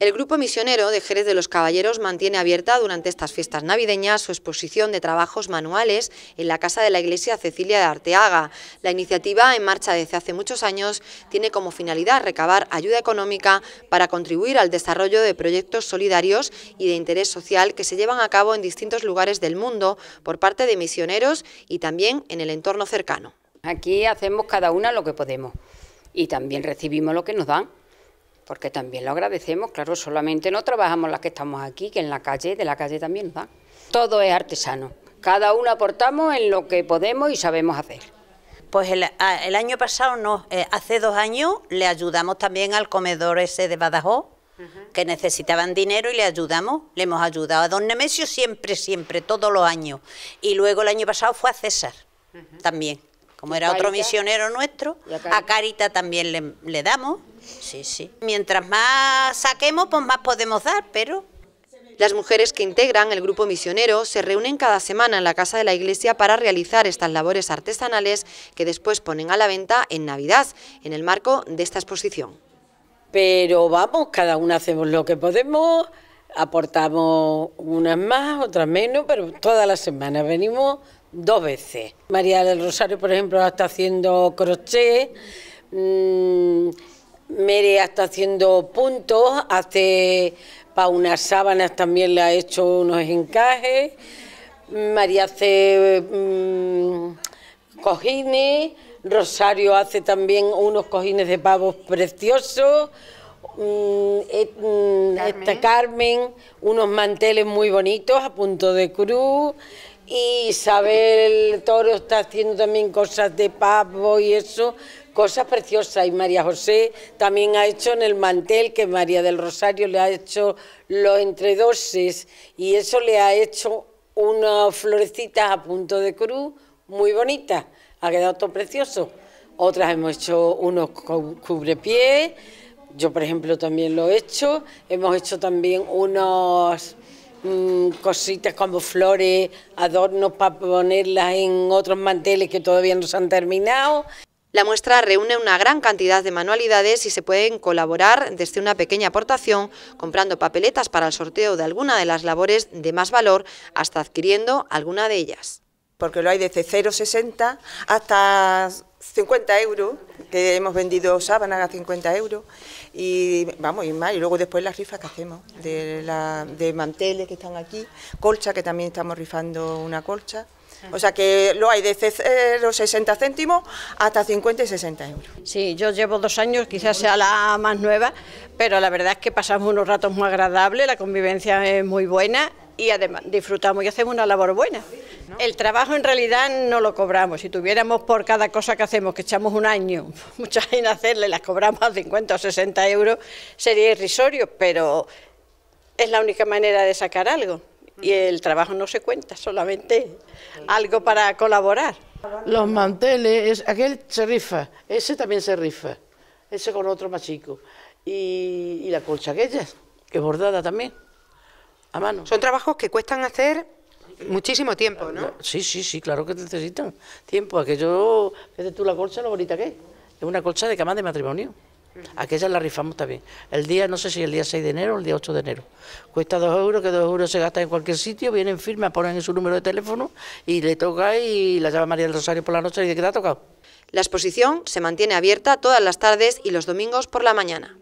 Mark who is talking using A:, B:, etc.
A: El grupo misionero de Jerez de los Caballeros mantiene abierta durante estas fiestas navideñas su exposición de trabajos manuales en la Casa de la Iglesia Cecilia de Arteaga. La iniciativa, en marcha desde hace muchos años, tiene como finalidad recabar ayuda económica para contribuir al desarrollo de proyectos solidarios y de interés social que se llevan a cabo en distintos lugares del mundo por parte de misioneros y también en el entorno cercano. Aquí hacemos cada una lo que podemos y también recibimos lo que nos dan porque también lo agradecemos,
B: claro, solamente no trabajamos las que estamos aquí, que en la calle, de la calle también nos Todo es artesano, cada uno aportamos en lo que podemos y sabemos hacer.
C: Pues el, año pasado no, eh, hace dos años le ayudamos también al comedor ese de Badajoz, que necesitaban dinero y le ayudamos, le hemos ayudado a don Nemesio siempre, siempre, todos los años. Y luego el año pasado fue a César también como era otro misionero nuestro, a Carita también le, damos. Sí, sí. Mientras más saquemos,
A: pues más podemos dar, pero... Las mujeres que integran el grupo misionero se reúnen cada semana en la casa de la iglesia para realizar estas labores artesanales que después ponen a la venta en Navidad, en el marco de esta exposición. Pero vamos, cada una
B: hacemos lo que podemos, aportamos unas más, otras menos, pero todas las semanas venimos dos veces. María del Rosario, por ejemplo, está haciendo crochet, mmm, está haciendo puntos, hace para unas sábanas también le ha hecho unos encajes, María hace mm, cojines, Rosario hace también unos cojines de pavos preciosos, mm, mm, Esta Carmen, unos manteles muy bonitos a punto de cruz. Isabel Toro está haciendo también cosas de pavo y eso, cosas preciosas. Y María José también ha hecho en el mantel que María del Rosario le ha hecho los entredoses y eso le ha hecho unas florecitas a punto de cruz muy bonitas. Ha quedado todo precioso. Otras hemos hecho unos cubrepiés. Yo, por ejemplo, también lo he hecho. Hemos hecho también unos Mm, cositas como flores,
A: adornos para ponerlas en otros manteles que todavía no se han terminado. La muestra reúne una gran cantidad de manualidades y se pueden colaborar desde una pequeña aportación, comprando papeletas para el sorteo de alguna de las labores de más valor, hasta adquiriendo alguna de ellas. Porque lo hay desde 0,60 hasta 50 euros que hemos vendido sábanas a 50 euros y vamos, y más, y luego después las rifas que hacemos, de, de manteles que están aquí, colcha que también estamos rifando una colcha. O sea que lo hay de los 60 céntimos hasta 50 y
D: 60 euros. Sí, yo llevo dos años, quizás sea la más nueva, pero la verdad es que pasamos unos ratos muy agradables, la convivencia es muy buena y además disfrutamos y hacemos una labor buena. El trabajo en realidad no lo cobramos. Si tuviéramos por cada cosa que hacemos, que echamos un año, muchas en hacerle, las cobramos a 50 o 60 euros, sería irrisorio, pero es la única manera de sacar algo y el trabajo no se cuenta, solamente algo para colaborar.
E: Los manteles, aquel se rifa, ese también se rifa, ese con otro más chico. Y, la colcha aquella, que es bordada también, a mano. Son trabajos que cuestan hacer muchísimo tiempo, ¿no? Ah, sí, sí, sí, claro que necesitan tiempo. Aquello, fíjate tú la colcha, lo bonita que es. Es una colcha de cama de matrimonio. Aquella la rifamos también. El día, no sé si el día 6 de enero o el día 8 de enero. Cuesta 2 euros, que 2 euros se gasta en cualquier sitio, vienen firmas, ponen su número de
A: teléfono y le toca y la llama María del Rosario por la noche y le queda ha tocado? La exposición se mantiene abierta todas las tardes y los domingos por la mañana.